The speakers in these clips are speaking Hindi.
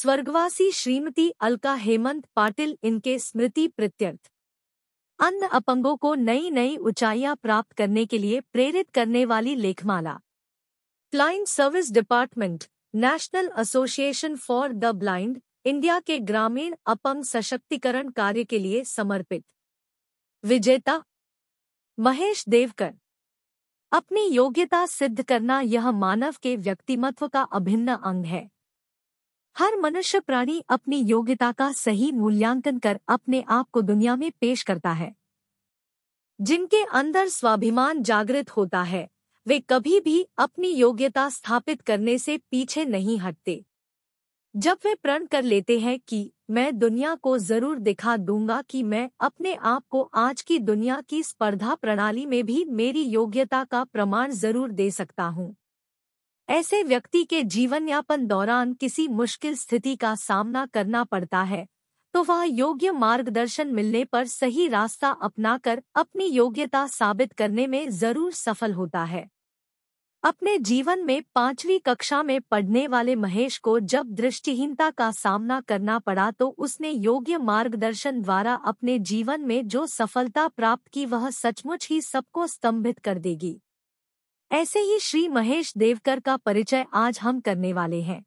स्वर्गवासी श्रीमती अलका हेमंत पाटिल इनके स्मृति प्रत्यर्थ अन्य अपंगों को नई नई ऊंचाइयां प्राप्त करने के लिए प्रेरित करने वाली लेखमाला client service department national association for the blind India के ग्रामीण अपंग सशक्तिकरण कार्य के लिए समर्पित विजेता महेश देवकर अपनी योग्यता सिद्ध करना यह मानव के व्यक्तिमत्व का अभिन्न अंग है हर मनुष्य प्राणी अपनी योग्यता का सही मूल्यांकन कर अपने आप को दुनिया में पेश करता है जिनके अंदर स्वाभिमान जागृत होता है वे कभी भी अपनी योग्यता स्थापित करने से पीछे नहीं हटते जब वे प्रण कर लेते हैं कि मैं दुनिया को जरूर दिखा दूंगा कि मैं अपने आप को आज की दुनिया की स्पर्धा प्रणाली में भी मेरी योग्यता का प्रमाण जरूर दे सकता हूँ ऐसे व्यक्ति के जीवन यापन दौरान किसी मुश्किल स्थिति का सामना करना पड़ता है तो वह योग्य मार्गदर्शन मिलने पर सही रास्ता अपनाकर अपनी योग्यता साबित करने में जरूर सफल होता है अपने जीवन में पांचवी कक्षा में पढ़ने वाले महेश को जब दृष्टिहीनता का सामना करना पड़ा तो उसने योग्य मार्गदर्शन द्वारा अपने जीवन में जो सफलता प्राप्त की वह सचमुच ही सबको स्तंभित कर देगी ऐसे ही श्री महेश देवकर का परिचय आज हम करने वाले हैं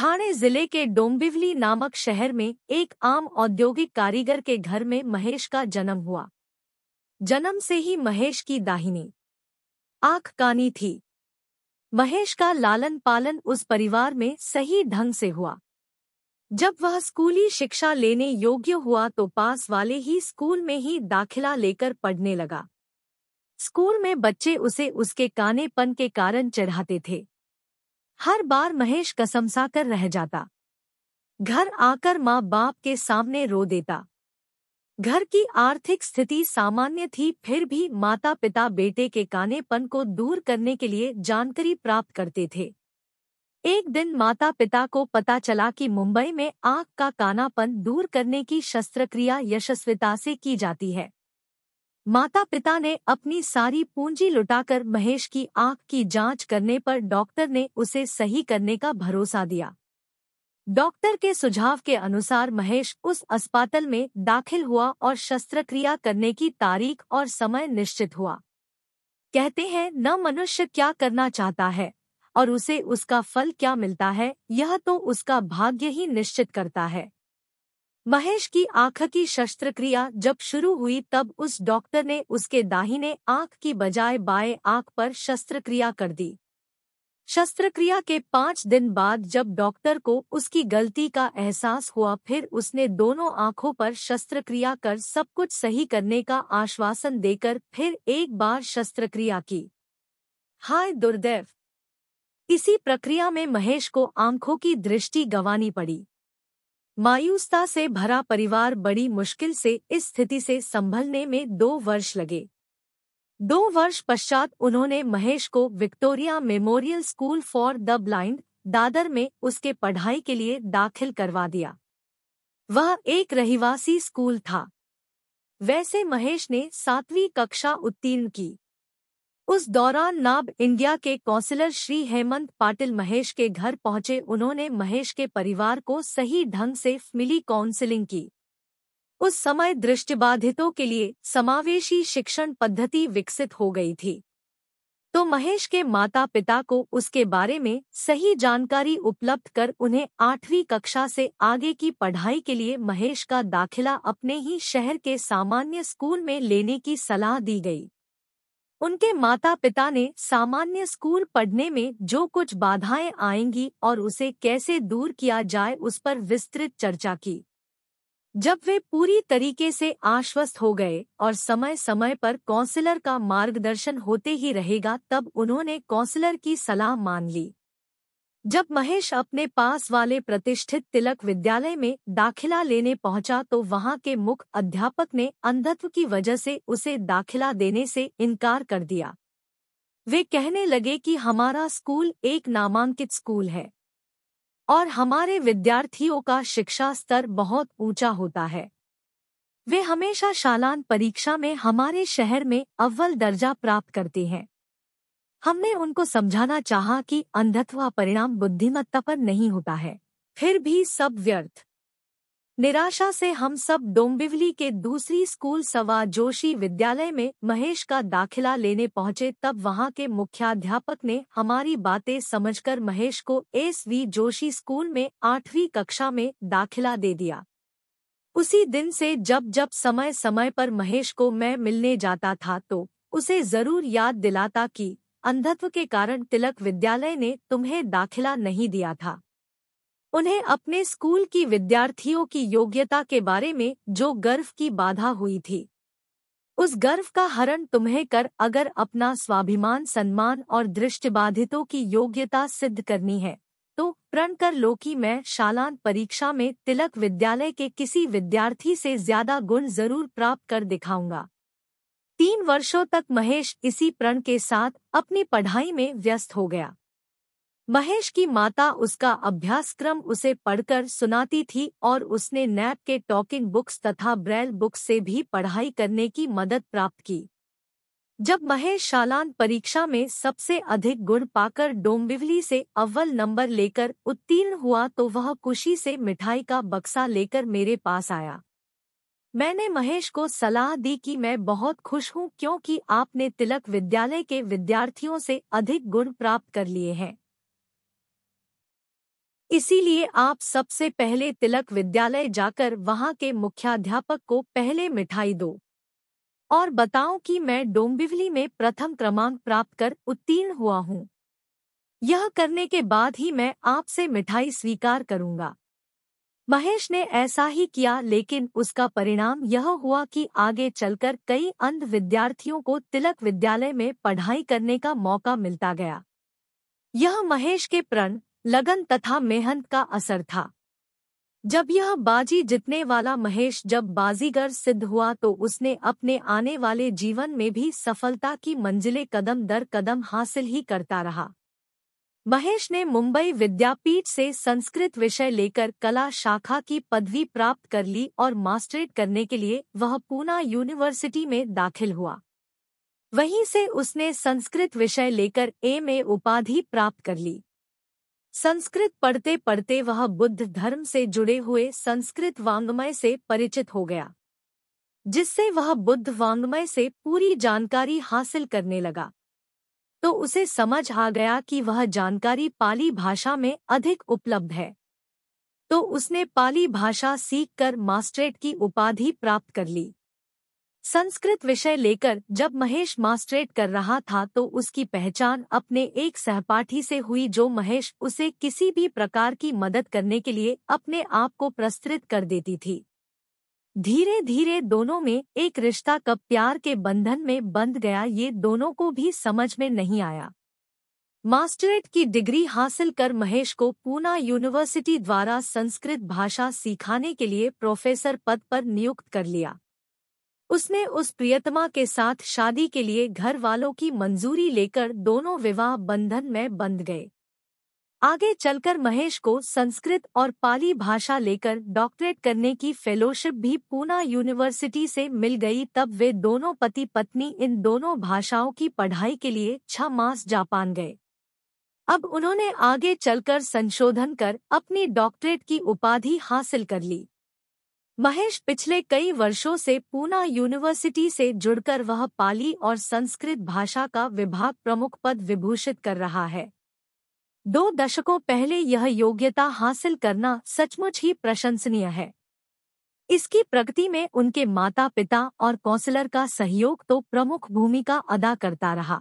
थाने जिले के डोम्बिवली नामक शहर में एक आम औद्योगिक कारीगर के घर में महेश का जन्म हुआ जन्म से ही महेश की दाहिनी आंख कानी थी महेश का लालन पालन उस परिवार में सही ढंग से हुआ जब वह स्कूली शिक्षा लेने योग्य हुआ तो पास वाले ही स्कूल में ही दाखिला लेकर पढ़ने लगा स्कूल में बच्चे उसे उसके कानेपन के कारण चढ़ाते थे हर बार महेश सा कर रह जाता घर आकर माँ बाप के सामने रो देता घर की आर्थिक स्थिति सामान्य थी फिर भी माता पिता बेटे के कानेपन को दूर करने के लिए जानकारी प्राप्त करते थे एक दिन माता पिता को पता चला कि मुंबई में आग का कानापन दूर करने की शस्त्रक्रिया यशस्विता से की जाती है माता पिता ने अपनी सारी पूंजी लुटाकर महेश की आंख की जांच करने पर डॉक्टर ने उसे सही करने का भरोसा दिया डॉक्टर के सुझाव के अनुसार महेश उस अस्पताल में दाखिल हुआ और शस्त्रक्रिया करने की तारीख और समय निश्चित हुआ कहते हैं न मनुष्य क्या करना चाहता है और उसे उसका फल क्या मिलता है यह तो उसका भाग्य ही निश्चित करता है महेश की आंख की शस्त्रक्रिया जब शुरू हुई तब उस डॉक्टर ने उसके दाहिने आंख की बजाय बाएं आंख पर शस्त्रक्रिया कर दी शस्त्रक्रिया के पाँच दिन बाद जब डॉक्टर को उसकी गलती का एहसास हुआ फिर उसने दोनों आंखों पर शस्त्रक्रिया कर सब कुछ सही करने का आश्वासन देकर फिर एक बार शस्त्रक्रिया की हाय दुर्दैव इसी प्रक्रिया में महेश को आंखों की दृष्टि गंवानी पड़ी मायूसता से भरा परिवार बड़ी मुश्किल से इस स्थिति से संभलने में दो वर्ष लगे दो वर्ष पश्चात उन्होंने महेश को Victoria memorial school for the blind Dadar में उसके पढ़ाई के लिए दाखिल करवा दिया वह एक रहीवासी स्कूल था वैसे महेश ने सातवीं कक्षा उत्तीर्ण की उस दौरान नाब इंडिया के कौंसलर श्री हेमंत पाटिल महेश के घर पहुंचे उन्होंने महेश के परिवार को सही ढंग से मिली काउंसलिंग की उस समय दृष्टिबाधितों के लिए समावेशी शिक्षण पद्धति विकसित हो गई थी तो महेश के माता पिता को उसके बारे में सही जानकारी उपलब्ध कर उन्हें आठवीं कक्षा से आगे की पढ़ाई के लिए महेश का दाखिला अपने ही शहर के सामान्य स्कूल में लेने की सलाह दी गई उनके माता पिता ने सामान्य स्कूल पढ़ने में जो कुछ बाधाएं आएंगी और उसे कैसे दूर किया जाए उस पर विस्तृत चर्चा की जब वे पूरी तरीके से आश्वस्त हो गए और समय समय पर काउंसलर का मार्गदर्शन होते ही रहेगा तब उन्होंने काउंसलर की सलाह मान ली जब महेश अपने पास वाले प्रतिष्ठित तिलक विद्यालय में दाखिला लेने पहुंचा तो वहां के मुख्य अध्यापक ने अंधत्व की वजह से उसे दाखिला देने से इनकार कर दिया वे कहने लगे कि हमारा स्कूल एक नामांकित स्कूल है और हमारे विद्यार्थियों का शिक्षा स्तर बहुत ऊंचा होता है वे हमेशा शालान परीक्षा में हमारे शहर में अव्वल दर्जा प्राप्त करते हैं हमने उनको समझाना चाहा कि अंधत्वा परिणाम बुद्धिमत्ता पर नहीं होता है फिर भी सब व्यर्थ निराशा से हम सब डोम्बिवली के दूसरी स्कूल सवा जोशी विद्यालय में महेश का दाखिला लेने पहुंचे तब वहां के मुख्याध्यापक ने हमारी बातें समझकर महेश को एस वी जोशी स्कूल में आठवीं कक्षा में दाखिला दे दिया उसी दिन से जब जब समय समय पर महेश को मैं मिलने जाता था तो उसे जरूर याद दिलाता कि अंधत्व के कारण तिलक विद्यालय ने तुम्हें दाखिला नहीं दिया था उन्हें अपने स्कूल की विद्यार्थियों की योग्यता के बारे में जो गर्व की बाधा हुई थी उस गर्व का हरण तुम्हें कर अगर अपना स्वाभिमान सम्मान और दृष्टिबाधितों की योग्यता सिद्ध करनी है तो प्रण कर लो कि मैं शालांत परीक्षा में तिलक विद्यालय के किसी विद्यार्थी से ज्यादा गुण जरूर प्राप्त कर दिखाऊंगा तीन वर्षों तक महेश इसी प्रण के साथ अपनी पढ़ाई में व्यस्त हो गया महेश की माता उसका अभ्यासक्रम उसे पढ़कर सुनाती थी और उसने नैप के टॉकिंग बुक्स तथा ब्रेल बुक्स से भी पढ़ाई करने की मदद प्राप्त की जब महेश शालान परीक्षा में सबसे अधिक गुण पाकर डोम्बिवली से अव्वल नंबर लेकर उत्तीर्ण हुआ तो वह खुशी से मिठाई का बक्सा लेकर मेरे पास आया मैंने महेश को सलाह दी कि मैं बहुत खुश हूं क्योंकि आपने तिलक विद्यालय के विद्यार्थियों से अधिक गुण प्राप्त कर लिए हैं इसीलिए आप सबसे पहले तिलक विद्यालय जाकर वहां के मुख्याध्यापक को पहले मिठाई दो और बताओ कि मैं डोम्बिवली में प्रथम क्रमांक प्राप्त कर उत्तीर्ण हुआ हूँ यह करने के बाद ही मैं आपसे मिठाई स्वीकार करूंगा महेश ने ऐसा ही किया लेकिन उसका परिणाम यह हुआ कि आगे चलकर कई अंध विद्यार्थियों को तिलक विद्यालय में पढ़ाई करने का मौका मिलता गया यह महेश के प्रण लगन तथा मेहनत का असर था जब यह बाजी जीतने वाला महेश जब बाजीगर सिद्ध हुआ तो उसने अपने आने वाले जीवन में भी सफलता की मंजिलें कदम दर कदम हासिल ही करता रहा महेश ने मुंबई विद्यापीठ से संस्कृत विषय लेकर कला शाखा की पदवी प्राप्त कर ली और मास्टरेट करने के लिए वह पूना यूनिवर्सिटी में दाखिल हुआ वहीं से उसने संस्कृत विषय लेकर एम ए उपाधि प्राप्त कर ली संस्कृत पढ़ते पढ़ते वह बुद्ध धर्म से जुड़े हुए संस्कृत वांग्मय से परिचित हो गया जिससे वह बुद्ध वांग्मय से पूरी जानकारी हासिल करने लगा तो उसे समझ आ गया कि वह जानकारी पाली भाषा में अधिक उपलब्ध है तो उसने पाली भाषा सीखकर मास्टरेट की उपाधि प्राप्त कर ली संस्कृत विषय लेकर जब महेश मास्टरेट कर रहा था तो उसकी पहचान अपने एक सहपाठी से हुई जो महेश उसे किसी भी प्रकार की मदद करने के लिए अपने आप को प्रस्तृत कर देती थी धीरे धीरे दोनों में एक रिश्ता कब प्यार के बंधन में बंध गया ये दोनों को भी समझ में नहीं आया मास्टरेट की डिग्री हासिल कर महेश को पूना यूनिवर्सिटी द्वारा संस्कृत भाषा सिखाने के लिए प्रोफेसर पद पर नियुक्त कर लिया उसने उस प्रियतमा के साथ शादी के लिए घर वालों की मंजूरी लेकर दोनों विवाह बंधन में बंध गए आगे चलकर महेश को संस्कृत और पाली भाषा लेकर डॉक्टरेट करने की फेलोशिप भी पूना यूनिवर्सिटी से मिल गई तब वे दोनों पति पत्नी इन दोनों भाषाओं की पढ़ाई के लिए छह मास जापान गए अब उन्होंने आगे चलकर संशोधन कर अपनी डॉक्टरेट की उपाधि हासिल कर ली महेश पिछले कई वर्षों से पूना यूनिवर्सिटी से जुड़कर वह पाली और संस्कृत भाषा का विभाग प्रमुख पद विभूषित कर रहा है दो दशकों पहले यह योग्यता हासिल करना सचमुच ही प्रशंसनीय है इसकी प्रगति में उनके माता पिता और कौंसलर का सहयोग तो प्रमुख भूमिका अदा करता रहा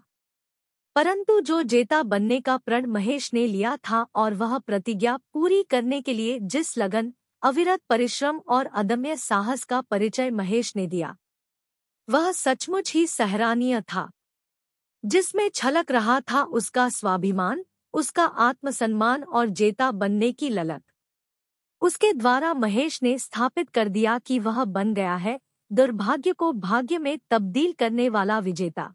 परंतु जो जेता बनने का प्रण महेश ने लिया था और वह प्रतिज्ञा पूरी करने के लिए जिस लगन अविरत परिश्रम और अदम्य साहस का परिचय महेश ने दिया वह सचमुच ही सहरानीय था जिसमें छलक रहा था उसका स्वाभिमान उसका आत्मसम्मान और जेता बनने की ललक उसके द्वारा महेश ने स्थापित कर दिया कि वह बन गया है दुर्भाग्य को भाग्य में तब्दील करने वाला विजेता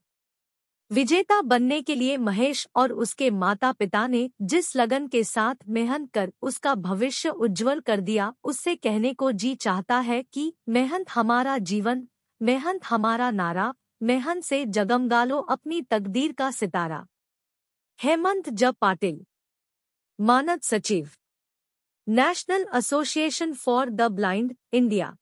विजेता बनने के लिए महेश और उसके माता पिता ने जिस लगन के साथ मेहनत कर उसका भविष्य उज्जवल कर दिया उससे कहने को जी चाहता है कि मेहनत हमारा जीवन मेहनत हमारा नारा मेहनत से जगमगालो अपनी तकदीर का सितारा हेमंत ज पाटिल मानद सचिव national association for the blind India